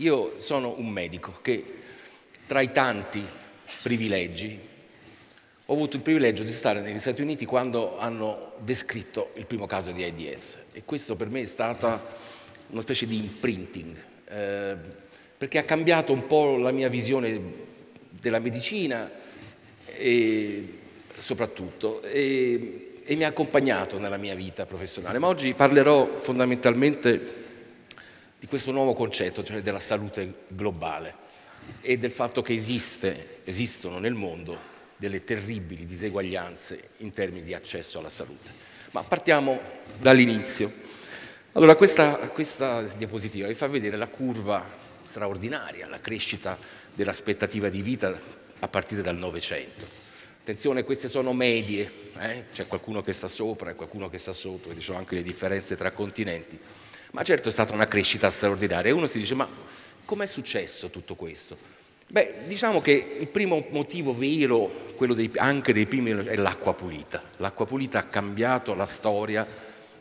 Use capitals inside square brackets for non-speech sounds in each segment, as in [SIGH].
Io sono un medico che tra i tanti privilegi ho avuto il privilegio di stare negli Stati Uniti quando hanno descritto il primo caso di AIDS e questo per me è stata una specie di imprinting eh, perché ha cambiato un po' la mia visione della medicina e soprattutto e, e mi ha accompagnato nella mia vita professionale. Ma oggi parlerò fondamentalmente di questo nuovo concetto, cioè della salute globale e del fatto che esiste, esistono nel mondo delle terribili diseguaglianze in termini di accesso alla salute. Ma partiamo dall'inizio. Allora, questa, questa diapositiva vi fa vedere la curva straordinaria, la crescita dell'aspettativa di vita a partire dal Novecento. Attenzione, queste sono medie, eh? c'è qualcuno che sta sopra e qualcuno che sta sotto, e diciamo anche le differenze tra continenti. Ma certo è stata una crescita straordinaria. Uno si dice, ma com'è successo tutto questo? Beh, diciamo che il primo motivo vero, quello dei, anche dei primi, è l'acqua pulita. L'acqua pulita ha cambiato la storia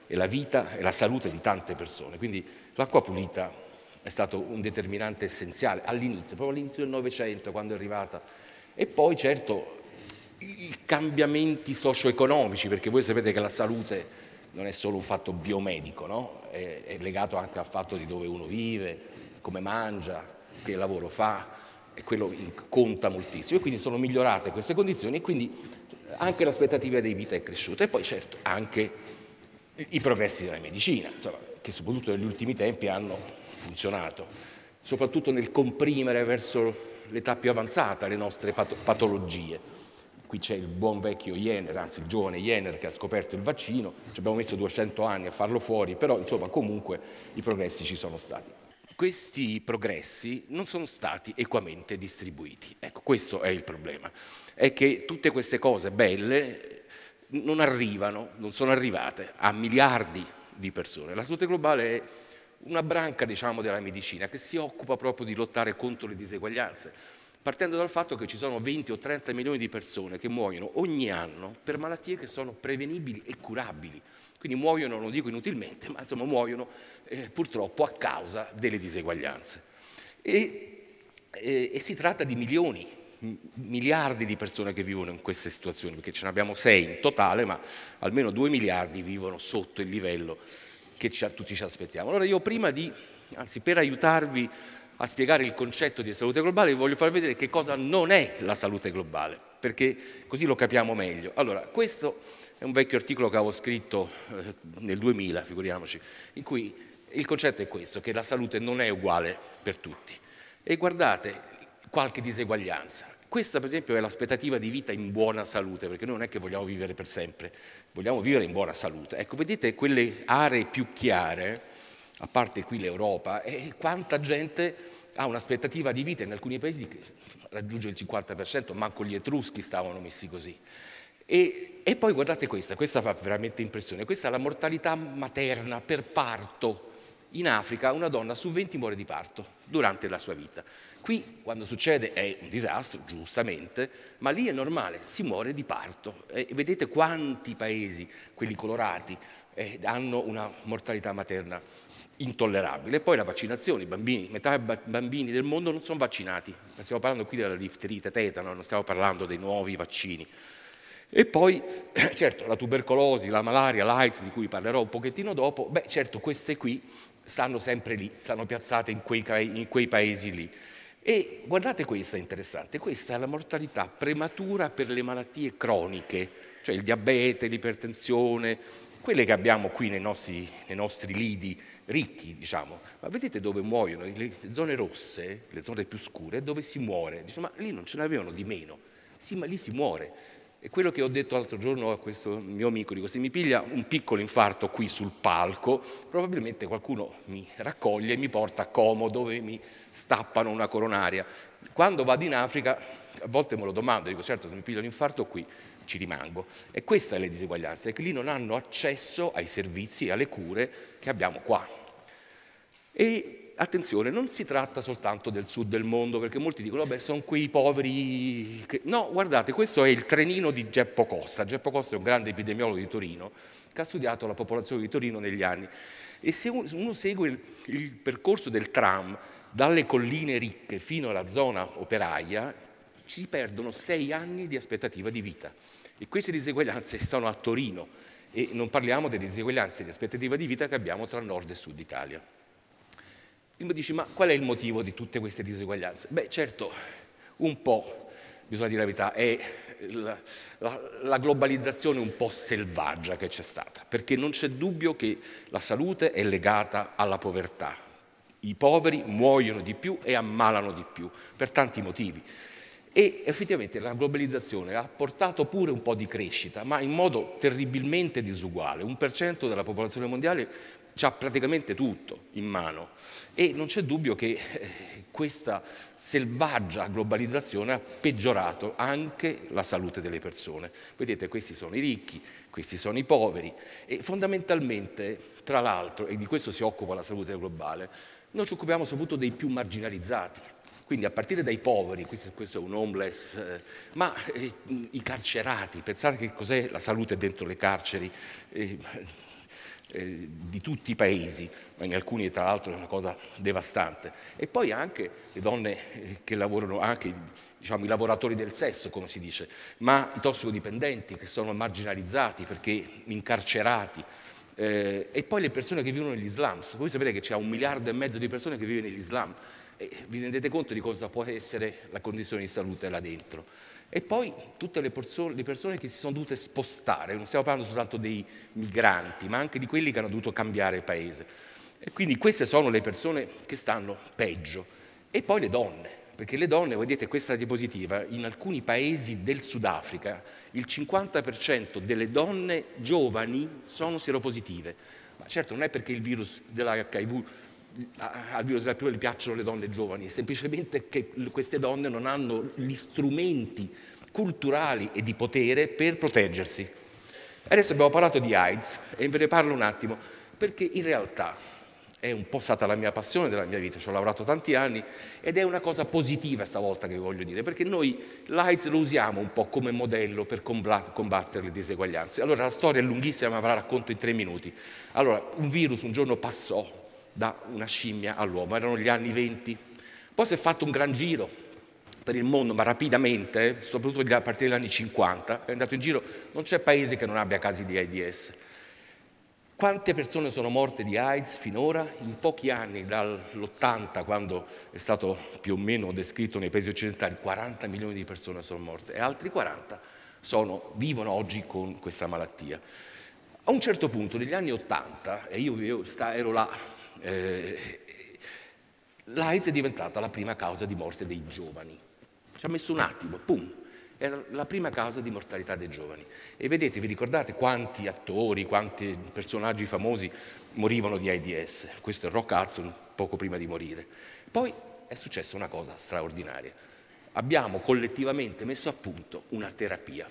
e la vita e la salute di tante persone. Quindi l'acqua pulita è stato un determinante essenziale all'inizio, proprio all'inizio del Novecento, quando è arrivata. E poi certo i cambiamenti socio-economici, perché voi sapete che la salute non è solo un fatto biomedico, no? è, è legato anche al fatto di dove uno vive, come mangia, che lavoro fa e quello conta moltissimo e quindi sono migliorate queste condizioni e quindi anche l'aspettativa di vita è cresciuta e poi certo anche i progressi della medicina, insomma, che soprattutto negli ultimi tempi hanno funzionato, soprattutto nel comprimere verso l'età più avanzata le nostre patologie qui c'è il buon vecchio Jenner, anzi il giovane Jenner che ha scoperto il vaccino, ci abbiamo messo 200 anni a farlo fuori, però insomma comunque i progressi ci sono stati. Questi progressi non sono stati equamente distribuiti, ecco questo è il problema, è che tutte queste cose belle non arrivano, non sono arrivate a miliardi di persone. La salute globale è una branca diciamo, della medicina che si occupa proprio di lottare contro le diseguaglianze partendo dal fatto che ci sono 20 o 30 milioni di persone che muoiono ogni anno per malattie che sono prevenibili e curabili. Quindi muoiono, non dico inutilmente, ma insomma muoiono eh, purtroppo a causa delle diseguaglianze. E, eh, e si tratta di milioni, miliardi di persone che vivono in queste situazioni, perché ce ne abbiamo sei in totale, ma almeno due miliardi vivono sotto il livello che ci, tutti ci aspettiamo. Allora io prima di, anzi per aiutarvi a spiegare il concetto di salute globale, vi voglio far vedere che cosa non è la salute globale, perché così lo capiamo meglio. Allora, questo è un vecchio articolo che avevo scritto eh, nel 2000, figuriamoci, in cui il concetto è questo, che la salute non è uguale per tutti. E guardate qualche diseguaglianza. Questa per esempio è l'aspettativa di vita in buona salute, perché noi non è che vogliamo vivere per sempre, vogliamo vivere in buona salute. Ecco, vedete quelle aree più chiare a parte qui l'Europa, e eh, quanta gente ha un'aspettativa di vita in alcuni paesi che raggiunge il 50%, manco gli etruschi stavano messi così. E, e poi guardate questa, questa fa veramente impressione, questa è la mortalità materna per parto. In Africa una donna su 20 muore di parto durante la sua vita. Qui quando succede è un disastro, giustamente, ma lì è normale, si muore di parto. E vedete quanti paesi, quelli colorati, eh, hanno una mortalità materna intollerabile. Poi la vaccinazione, i bambini, metà dei bambini del mondo non sono vaccinati, stiamo parlando qui della difterite tetano, non stiamo parlando dei nuovi vaccini. E poi, [CLEARS THROAT] certo, la tubercolosi, la malaria, l'AIDS, di cui parlerò un pochettino dopo, beh, certo, queste qui stanno sempre lì, stanno piazzate in quei, in quei paesi lì. E guardate questa interessante, questa è la mortalità prematura per le malattie croniche, cioè il diabete, l'ipertensione, quelle che abbiamo qui nei nostri, nei nostri lidi ricchi, diciamo, ma vedete dove muoiono? Le zone rosse, le zone più scure, è dove si muore. Dice, ma lì non ce n'avevano di meno, sì, ma lì si muore. E quello che ho detto l'altro giorno a questo mio amico, dico, se mi piglia un piccolo infarto qui sul palco, probabilmente qualcuno mi raccoglie e mi porta a Como dove mi stappano una coronaria. Quando vado in Africa, a volte me lo domando, dico, certo, se mi piglio infarto qui ci rimango. E questa è la diseguaglianza, è che lì non hanno accesso ai servizi e alle cure che abbiamo qua. E attenzione, non si tratta soltanto del sud del mondo, perché molti dicono, vabbè, sono quei poveri... Che... No, guardate, questo è il trenino di Geppo Costa. Geppo Costa è un grande epidemiologo di Torino che ha studiato la popolazione di Torino negli anni. E se uno segue il, il percorso del tram dalle colline ricche fino alla zona operaia, ci perdono sei anni di aspettativa di vita. E queste diseguaglianze [LAUGHS] sono a Torino e non parliamo delle diseguaglianze di aspettativa di vita che abbiamo tra nord e sud Italia mi dici, ma qual è il motivo di tutte queste diseguaglianze? Beh, certo, un po', bisogna dire la verità, è la, la, la globalizzazione un po' selvaggia che c'è stata, perché non c'è dubbio che la salute è legata alla povertà. I poveri muoiono di più e ammalano di più, per tanti motivi. E effettivamente la globalizzazione ha portato pure un po' di crescita, ma in modo terribilmente disuguale. Un per cento della popolazione mondiale ha praticamente tutto in mano e non c'è dubbio che eh, questa selvaggia globalizzazione ha peggiorato anche la salute delle persone. Vedete, questi sono i ricchi, questi sono i poveri e fondamentalmente, tra l'altro, e di questo si occupa la salute globale, noi ci occupiamo soprattutto dei più marginalizzati. Quindi a partire dai poveri, questo, è un homeless, eh, ma eh, i carcerati, pensate che cos'è la salute dentro le carceri, eh, di tutti i paesi, ma in alcuni tra l'altro è una cosa devastante. E poi anche le donne eh, che lavorano, anche diciamo, i lavoratori del sesso, come si dice, ma i tossicodipendenti che sono marginalizzati perché incarcerati, eh, e poi le persone che vivono negli slums. Voi sapete che c'è un miliardo e mezzo di persone che vive negli slums. vi rendete conto di cosa può essere la condizione di salute là dentro. E poi tutte le, persone, le persone che si sono dovute spostare, non stiamo parlando soltanto dei migranti, ma anche di quelli che hanno dovuto cambiare paese. E quindi queste sono le persone che stanno peggio. E poi le donne, perché le donne, vedete questa diapositiva, in alcuni paesi del Sudafrica il 50% delle donne giovani sono sieropositive. Ma certo non è perché il virus dell'HIV al virusatore piacciono le donne giovani, è semplicemente che queste donne non hanno gli strumenti culturali e di potere per proteggersi. Adesso abbiamo parlato di AIDS e ve ne parlo un attimo, perché in realtà è un po' stata la mia passione della mia vita, ci ho lavorato tanti anni ed è una cosa positiva stavolta che voglio dire, perché noi l'AIDS lo usiamo un po' come modello per combattere le diseguaglianze. Allora la storia è lunghissima, ma ve la racconto in tre minuti. Allora, un virus un giorno passò da una scimmia all'uomo, erano gli anni 20. Poi si è fatto un gran giro per il mondo, ma rapidamente, eh, soprattutto a partire dagli anni 50, è andato in giro, non c'è paese che non abbia casi di AIDS. Quante persone sono morte di AIDS finora? In pochi anni, dall'80, quando è stato più o meno descritto nei paesi occidentali, 40 milioni di persone sono morte e altri 40 sono, vivono oggi con questa malattia. A un certo punto, negli anni 80, e io, ero là eh, l'AIDS è diventata la prima causa di morte dei giovani. Ci ha messo un attimo, pum, era la prima causa di mortalità dei giovani. E vedete, vi ricordate quanti attori, quanti personaggi famosi morivano di AIDS? Questo è Rock Hudson poco prima di morire. Poi è successa una cosa straordinaria. Abbiamo collettivamente messo a punto una terapia.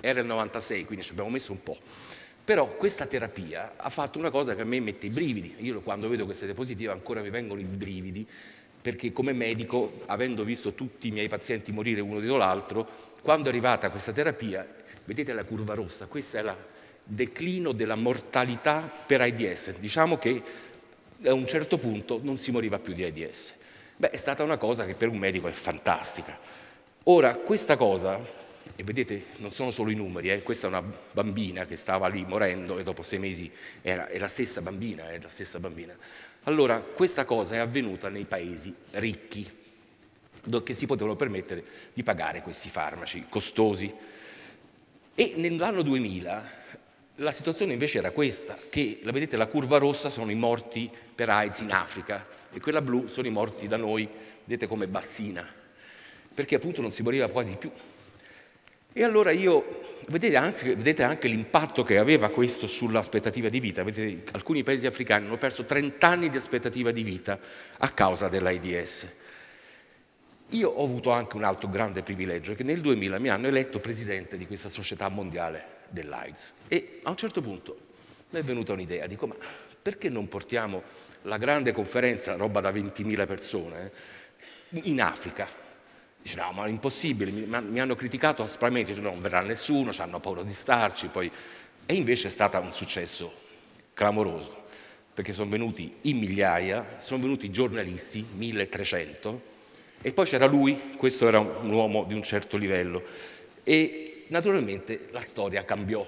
Era il 96, quindi ci abbiamo messo un po' Però questa terapia ha fatto una cosa che a me mette i brividi. Io quando vedo che siete ancora mi vengono i brividi, perché come medico, avendo visto tutti i miei pazienti morire uno dietro l'altro, quando è arrivata questa terapia, vedete la curva rossa, questa è il declino della mortalità per AIDS. Diciamo che a un certo punto non si moriva più di AIDS. Beh, è stata una cosa che per un medico è fantastica. Ora, questa cosa e vedete, non sono solo i numeri, eh? questa è una bambina che stava lì morendo e dopo sei mesi era, è la stessa bambina, è la stessa bambina. Allora, questa cosa è avvenuta nei paesi ricchi, che si potevano permettere di pagare questi farmaci costosi. E nell'anno 2000 la situazione invece era questa, che la vedete la curva rossa sono i morti per AIDS in Africa e quella blu sono i morti da noi, vedete come bassina, perché appunto non si moriva quasi più. E allora io, vedete anche, vedete anche l'impatto che aveva questo sull'aspettativa di vita, vedete, alcuni paesi africani hanno perso 30 anni di aspettativa di vita a causa dell'AIDS. Io ho avuto anche un altro grande privilegio, che nel 2000 mi hanno eletto presidente di questa società mondiale dell'AIDS. E a un certo punto mi è venuta un'idea, dico ma perché non portiamo la grande conferenza, roba da 20.000 persone, eh, in Africa? Dice no, ma è impossibile, mi, ma, mi hanno criticato aspramente, dice non verrà nessuno, hanno paura di starci. Poi... E invece è stato un successo clamoroso, perché sono venuti in migliaia, sono venuti giornalisti, 1300, e poi c'era lui, questo era un uomo di un certo livello. E naturalmente la storia cambiò.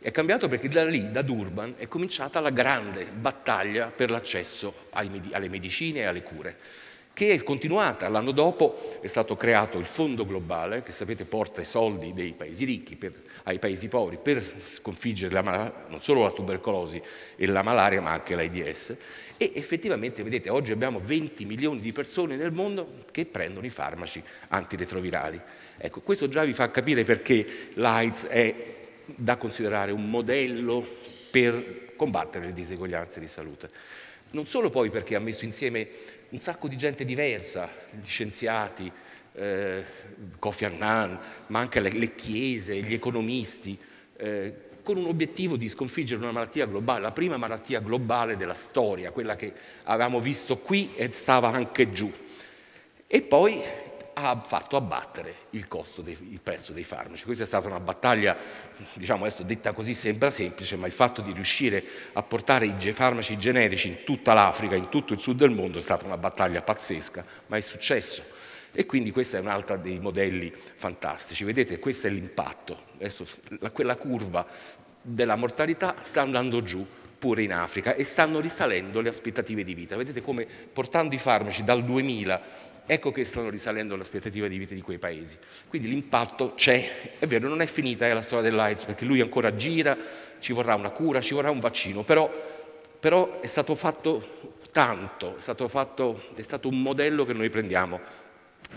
È cambiato perché da lì, da Durban, è cominciata la grande battaglia per l'accesso alle medicine e alle cure che è continuata. L'anno dopo è stato creato il fondo globale, che sapete porta i soldi dei paesi ricchi per, ai paesi poveri per sconfiggere la, non solo la tubercolosi e la malaria, ma anche l'AIDS. E effettivamente, vedete, oggi abbiamo 20 milioni di persone nel mondo che prendono i farmaci antiretrovirali. Ecco, questo già vi fa capire perché l'AIDS è da considerare un modello per combattere le diseguaglianze di salute. Non solo poi perché ha messo insieme un sacco di gente diversa, gli scienziati, eh, Kofi Annan, ma anche le, le chiese, gli economisti, eh, con un obiettivo di sconfiggere una malattia globale, la prima malattia globale della storia, quella che avevamo visto qui e stava anche giù. E poi ha fatto abbattere il, dei, il, prezzo dei farmaci. Questa è stata una battaglia, diciamo adesso detta così sembra semplice, ma il fatto di riuscire a portare i farmaci generici in tutta l'Africa, in tutto il sud del mondo, è stata una battaglia pazzesca, ma è successo. E quindi questo è un altro dei modelli fantastici. Vedete, questo è l'impatto. Adesso la, quella curva della mortalità sta andando giù pure in Africa e stanno risalendo le aspettative di vita. Vedete come portando i farmaci dal 2000 Ecco che stanno risalendo le aspettative di vita di quei paesi. Quindi l'impatto c'è, è vero, non è finita è eh, la storia dell'AIDS perché lui ancora gira, ci vorrà una cura, ci vorrà un vaccino, però, però è stato fatto tanto, è stato, fatto, è stato un modello che noi prendiamo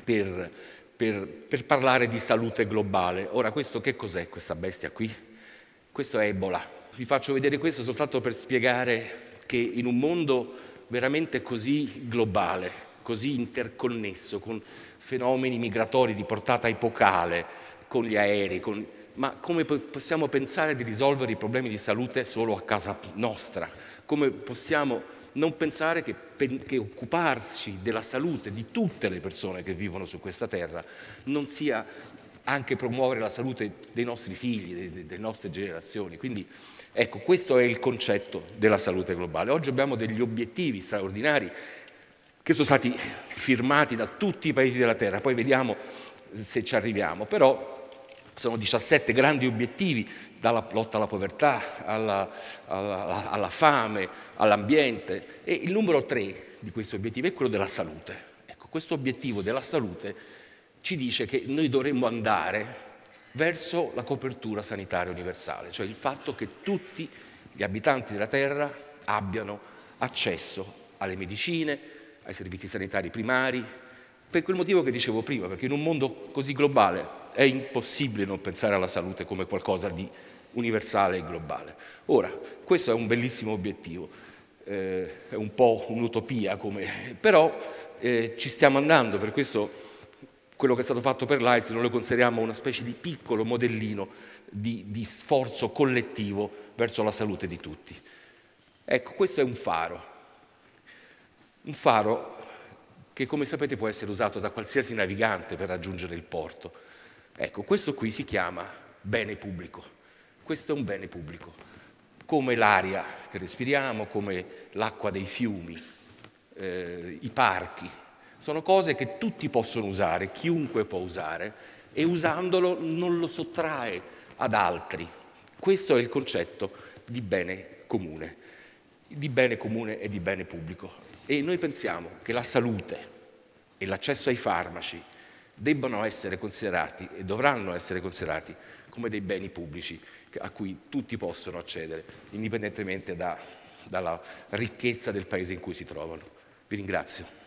per, per, per parlare di salute globale. Ora, questo che cos'è questa bestia qui? Questo è Ebola. Vi faccio vedere questo soltanto per spiegare che in un mondo veramente così globale, così interconnesso con fenomeni migratori di portata epocale, con gli aerei, con... ma come possiamo pensare di risolvere i problemi di salute solo a casa nostra? Come possiamo non pensare che, che, occuparsi della salute di tutte le persone che vivono su questa terra non sia anche promuovere la salute dei nostri figli, delle nostre generazioni. Quindi ecco, questo è il concetto della salute globale. Oggi abbiamo degli obiettivi straordinari che sono stati firmati da tutti i paesi della Terra, poi vediamo se ci arriviamo, però sono 17 grandi obiettivi, dalla lotta alla povertà, alla, alla, alla fame, all'ambiente e il numero 3 di questi obiettivi è quello della salute. Ecco, questo obiettivo della salute ci dice che noi dovremmo andare verso la copertura sanitaria universale, cioè il fatto che tutti gli abitanti della Terra abbiano accesso alle medicine, ai servizi sanitari primari, per quel motivo che dicevo prima, perché in un mondo così globale è impossibile non pensare alla salute come qualcosa di universale e globale. Ora, questo è un bellissimo obiettivo, eh, è un po' un'utopia, come... però eh, ci stiamo andando, per questo quello che è stato fatto per l'AIDS noi lo consideriamo una specie di piccolo modellino di, di sforzo collettivo verso la salute di tutti. Ecco, questo è un faro, un faro che come sapete può essere usato da qualsiasi navigante per raggiungere il porto. Ecco, questo qui si chiama bene pubblico. Questo è un bene pubblico, come l'aria che respiriamo, come l'acqua dei fiumi, eh, i parchi. Sono cose che tutti possono usare, chiunque può usare, e usandolo non lo sottrae ad altri. Questo è il concetto di bene comune di bene comune e di bene pubblico. E noi pensiamo che la salute e l'accesso ai farmaci debbano essere considerati e dovranno essere considerati come dei beni pubblici a cui tutti possono accedere, indipendentemente da, dalla ricchezza del paese in cui si trovano. Vi ringrazio.